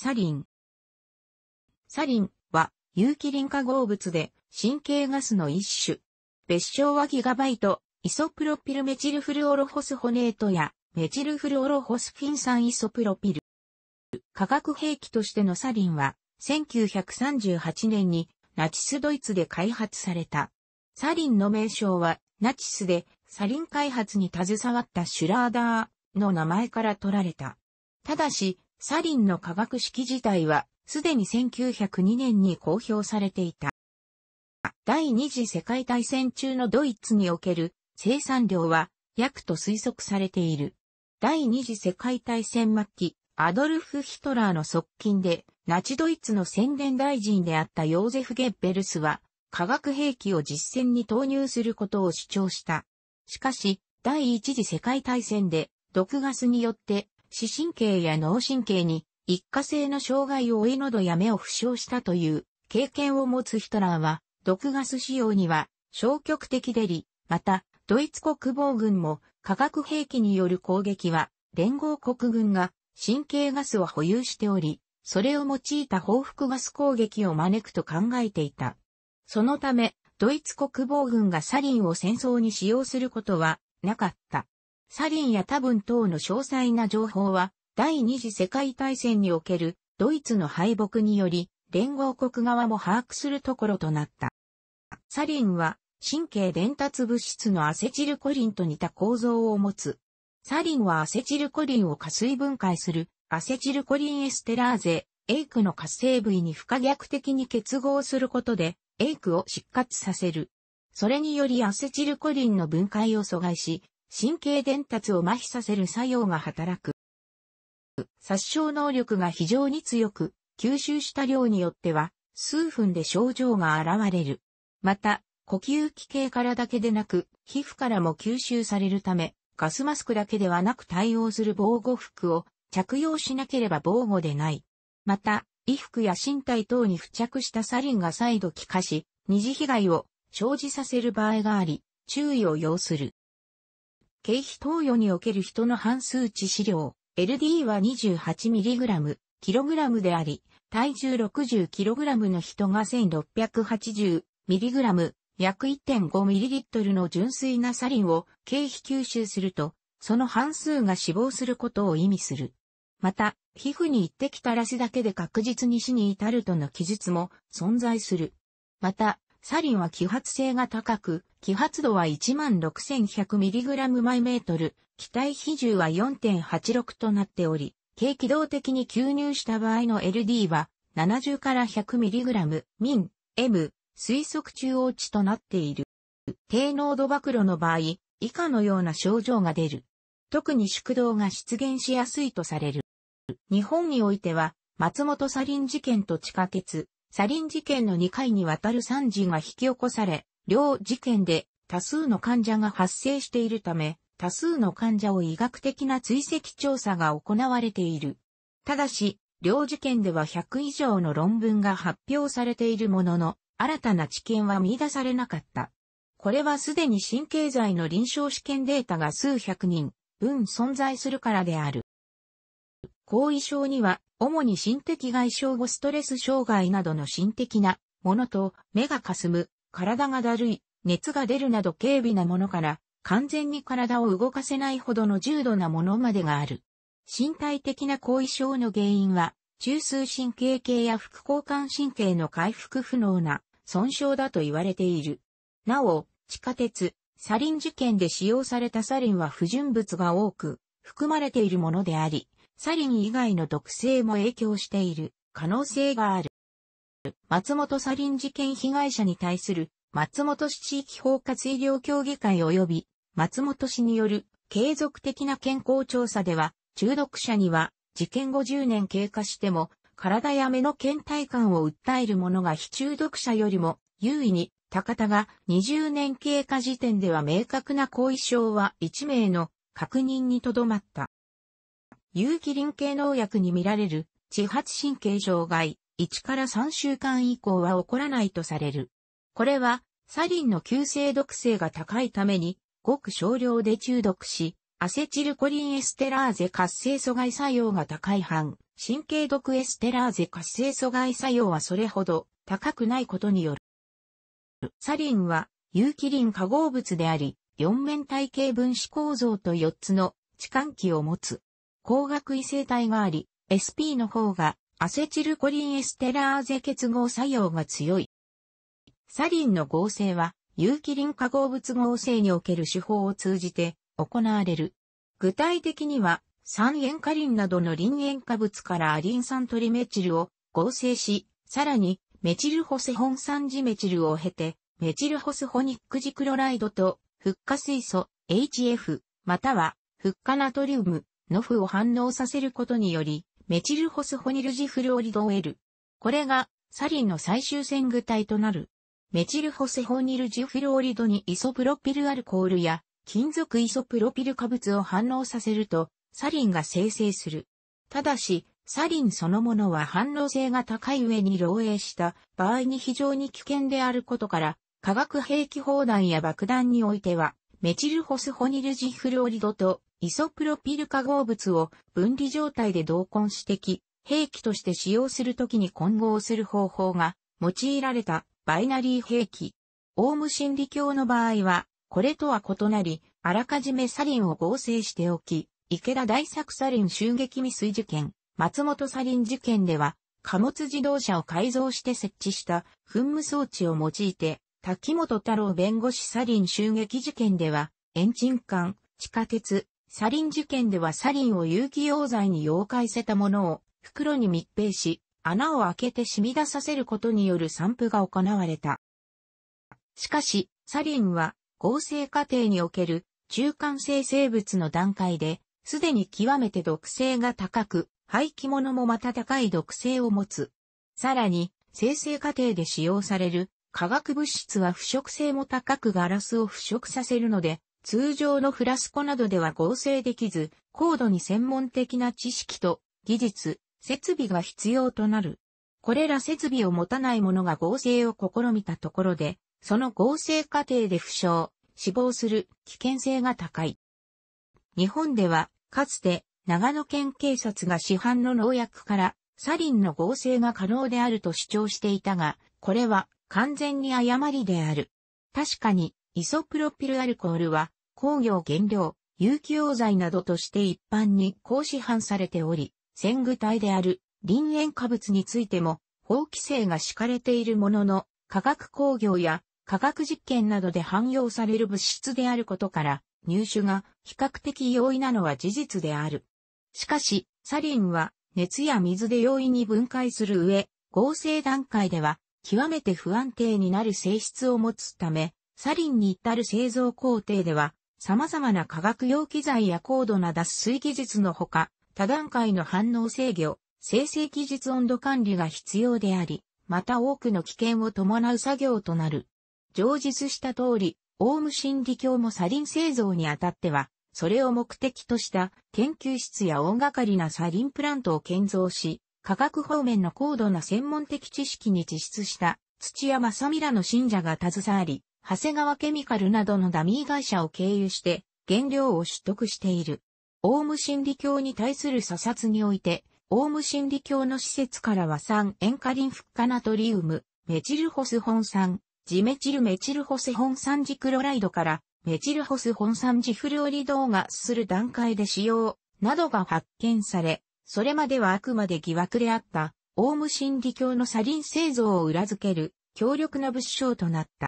サリン。サリンは有機ン化合物で神経ガスの一種。別称はギガバイト、イソプロピルメチルフルオロホスホネートやメチルフルオロホスフィン酸イソプロピル。化学兵器としてのサリンは1938年にナチスドイツで開発された。サリンの名称はナチスでサリン開発に携わったシュラーダーの名前から取られた。ただし、サリンの化学式自体は、すでに1902年に公表されていた。第二次世界大戦中のドイツにおける生産量は約と推測されている。第二次世界大戦末期、アドルフ・ヒトラーの側近で、ナチドイツの宣伝大臣であったヨーゼフ・ゲッベルスは、化学兵器を実戦に投入することを主張した。しかし、第一次世界大戦で、毒ガスによって視神経や脳神経に一過性の障害を負い喉や目を負傷したという経験を持つヒトラーは毒ガス使用には消極的でり、またドイツ国防軍も化学兵器による攻撃は連合国軍が神経ガスを保有しており、それを用いた報復ガス攻撃を招くと考えていた。そのため、ドイツ国防軍がサリンを戦争に使用することはなかった。サリンや多分等の詳細な情報は、第二次世界大戦におけるドイツの敗北により、連合国側も把握するところとなった。サリンは神経伝達物質のアセチルコリンと似た構造を持つ。サリンはアセチルコリンを加水分解するアセチルコリンエステラーゼ、エイクの活性部位に不可逆的に結合することで、エイクを失活させる。それによりアセチルコリンの分解を阻害し、神経伝達を麻痺させる作用が働く。殺傷能力が非常に強く、吸収した量によっては、数分で症状が現れる。また、呼吸器系からだけでなく、皮膚からも吸収されるため、ガスマスクだけではなく対応する防護服を着用しなければ防護でない。また、衣服や身体等に付着したサリンが再度気化し、二次被害を生じさせる場合があり、注意を要する。経費投与における人の半数値資料、LD は 28mg/kg であり、体重 60kg の人が 1680mg、約 1.5ml の純粋なサリンを経費吸収すると、その半数が死亡することを意味する。また、皮膚に一滴垂らすだけで確実に死に至るとの記述も存在する。また、サリンは揮発性が高く、揮発度は 16,100mg 毎メートル、気体比重は4.86となっており、軽機動的に吸入した場合の LD は70から 100mg、min、m、推測中央値となっている。低濃度暴露の場合、以下のような症状が出る。特に縮動が出現しやすいとされる。日本においては、松本サリン事件と地下鉄、サリン事件の2回にわたる惨事が引き起こされ、両事件で多数の患者が発生しているため、多数の患者を医学的な追跡調査が行われている。ただし、両事件では100以上の論文が発表されているものの、新たな知見は見出されなかった。これはすでに神経剤の臨床試験データが数百人分存在するからである。後遺症には、主に心的外傷後ストレス障害などの心的なものと、目がかすむ、体がだるい、熱が出るなど軽微なものから、完全に体を動かせないほどの重度なものまでがある。身体的な後遺症の原因は、中枢神経系や副交感神経の回復不能な損傷だと言われている。なお、地下鉄、サリン事件で使用されたサリンは不純物が多く含まれているものであり、サリン以外の毒性も影響している可能性がある。松本サリン事件被害者に対する松本市地域包括医療協議会及び松本市による継続的な健康調査では中毒者には事件後10年経過しても体や目の倦怠感を訴える者が非中毒者よりも優位に高田が20年経過時点では明確な後遺症は1名の確認にとどまった。有機林系農薬に見られる自発神経障害1から3週間以降は起こらないとされる。これはサリンの急性毒性が高いためにごく少量で中毒し、アセチルコリンエステラーゼ活性阻害作用が高い反神経毒エステラーゼ活性阻害作用はそれほど高くないことによる。サリンは有機リン化合物であり、四面体系分子構造と四つの置換器を持つ。光学異性体があり、SP の方がアセチルコリンエステラーゼ結合作用が強い。サリンの合成は有機リン化合物合成における手法を通じて行われる。具体的には酸塩化リンなどのリン塩化物からアリン酸トリメチルを合成し、さらにメチルホセホン酸ジメチルを経て、メチルホスホニックジクロライドと、フッ化水素、HF、または、フッ化ナトリウム、ノフを反応させることにより、メチルホスホニルジフルオリドを得る。これが、サリンの最終戦具体となる。メチルホスホニルジフルオリドにイソプロピルアルコールや、金属イソプロピル化物を反応させると、サリンが生成する。ただし、サリンそのものは反応性が高い上に漏洩した場合に非常に危険であることから、化学兵器砲弾や爆弾においては、メチルホスホニルジフルオリドとイソプロピル化合物を分離状態で同梱してき、兵器として使用するときに混合する方法が用いられたバイナリー兵器。オウム真理教の場合は、これとは異なり、あらかじめサリンを合成しておき、池田大作サリン襲撃未遂事件、松本サリン事件では、貨物自動車を改造して設置した噴霧装置を用いて、滝本太郎弁護士サリン襲撃事件では、エンジン艦、地下鉄、サリン事件ではサリンを有機溶剤に溶解せたものを袋に密閉し、穴を開けて染み出させることによる散布が行われた。しかし、サリンは合成過程における中間性生物の段階で、すでに極めて毒性が高く、廃棄物もまた高い毒性を持つ。さらに、生成過程で使用される化学物質は腐食性も高くガラスを腐食させるので、通常のフラスコなどでは合成できず、高度に専門的な知識と技術、設備が必要となる。これら設備を持たない者が合成を試みたところで、その合成過程で負傷、死亡する危険性が高い。日本では、かつて長野県警察が市販の農薬からサリンの合成が可能であると主張していたが、これは完全に誤りである。確かにイソプロピルアルコールは工業原料、有機溶剤などとして一般にこう市販されており、戦具体である林塩化物についても法規制が敷かれているものの、化学工業や化学実験などで汎用される物質であることから、入手が比較的容易なのは事実である。しかし、サリンは熱や水で容易に分解する上、合成段階では極めて不安定になる性質を持つため、サリンに至る製造工程では、様々な化学用機材や高度な脱水技術のほか、多段階の反応制御、生成技術温度管理が必要であり、また多くの危険を伴う作業となる。上述した通り、オウム真理教もサリン製造にあたっては、それを目的とした研究室や大掛かりなサリンプラントを建造し、化学方面の高度な専門的知識に実質した土屋正美らの信者が携わり、長谷川ケミカルなどのダミー会社を経由して原料を取得している。オウム真理教に対する査察において、オウム真理教の施設からは酸塩化リンッ化ナトリウム、メチルホスホン酸、ジメチルメチルホスホン酸ジクロライドからメチルホスホン酸ジフルオリドーがする段階で使用などが発見され、それまではあくまで疑惑であったオウム真理教のサリン製造を裏付ける強力な物証となった。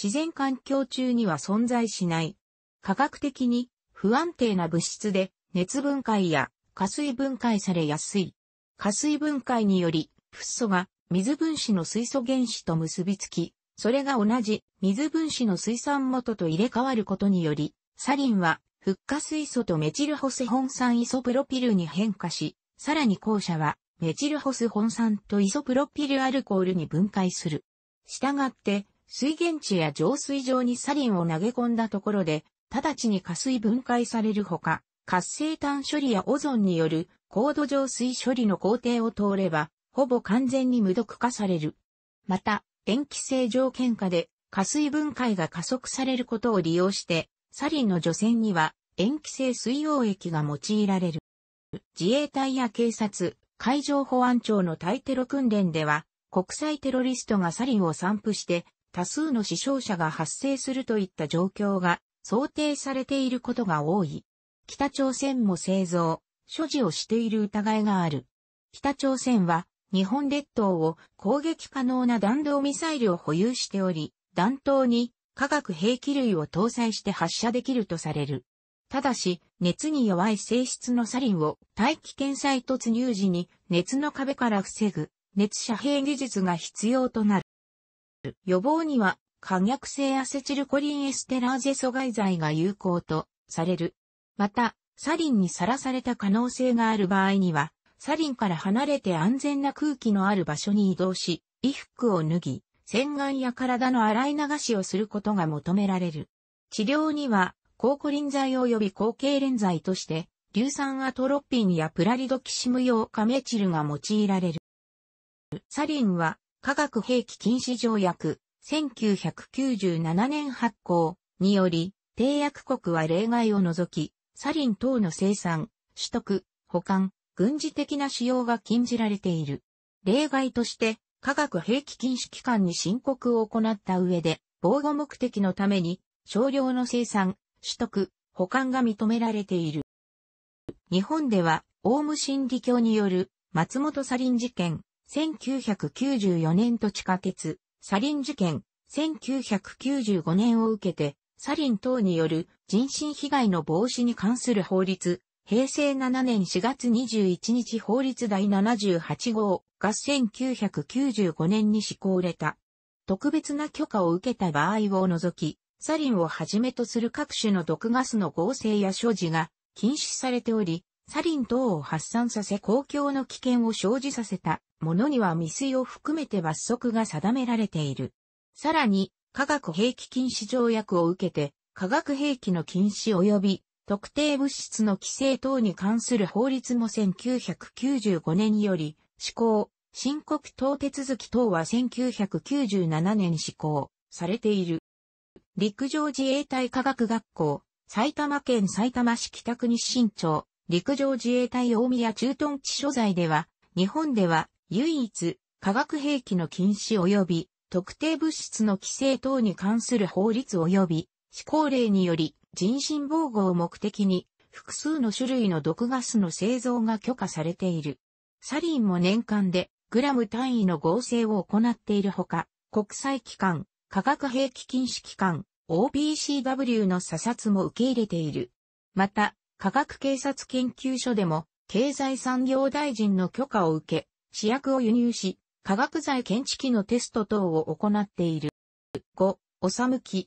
自然環境中には存在しない。科学的に不安定な物質で熱分解や加水分解されやすい。加水分解により、フッ素が水分子の水素原子と結びつき、それが同じ水分子の水酸元と入れ替わることにより、サリンはフッ化水素とメチルホス本酸イソプロピルに変化し、さらに後者はメチルホス本酸とイソプロピルアルコールに分解する。したがって水源地や浄水場にサリンを投げ込んだところで、直ちに下水分解されるほか、活性炭処理やオゾンによる高度浄水処理の工程を通れば、ほぼ完全に無毒化される。また、塩基性条件下で、下水分解が加速されることを利用して、サリンの除染には塩基性水溶液が用いられる。自衛隊や警察、海上保安庁の対テロ訓練では、国際テロリストがサリンを散布して多数の死傷者が発生するといった状況が想定されていることが多い。北朝鮮も製造、所持をしている疑いがある。北朝鮮は日本列島を攻撃可能な弾道ミサイルを保有しており、弾頭に化学兵器類を搭載して発射できるとされる。ただし、熱に弱い性質のサリンを大気圏再突入時に熱の壁から防ぐ熱遮蔽技術が必要となる。予防には可逆性アセチルコリンエステラーゼ阻害剤が有効とされる。また、サリンにさらされた可能性がある場合には、サリンから離れて安全な空気のある場所に移動し、衣服を脱ぎ、洗顔や体の洗い流しをすることが求められる。治療には、抗コリン剤及び抗痙攣剤として、硫酸アトロピンやプラリドキシム用カメチルが用いられる。サリンは科学兵器禁止条約、1997年発行により、締約国は例外を除き、サリン等の生産、取得、保管、軍事的な使用が禁じられている。例外として、科学兵器禁止機関に申告を行った上で、防護目的のために、少量の生産、取得、保管が認められている。日本では、オウム真理教による松本サリン事件、1994年と地下鉄、サリン事件、1995年を受けて、サリン等による人身被害の防止に関する法律、平成7年4月21日法律第78号が1995年に施行れた。特別な許可を受けた場合を除き、サリンをはじめとする各種の毒ガスの合成や所持が禁止されており、サリン等を発散させ公共の危険を生じさせたものには未遂を含めて罰則が定められている。さらに、化学兵器禁止条約を受けて、化学兵器の禁止及び特定物質の規制等に関する法律も1995年より施行、申告等手続き等は1997年施行されている。陸上自衛隊科学学校、埼玉県埼玉市北区に新町、陸上自衛隊大宮駐屯地所在では、日本では唯一化学兵器の禁止及び特定物質の規制等に関する法律及び施行令により人身防護を目的に複数の種類の毒ガスの製造が許可されている。サリンも年間でグラム単位の合成を行っているほか、国際機関、化学兵器禁止機関、o p c w の査察も受け入れている。また、科学警察研究所でも、経済産業大臣の許可を受け、試薬を輸入し、科学剤検知器のテスト等を行っている。5、おさむき、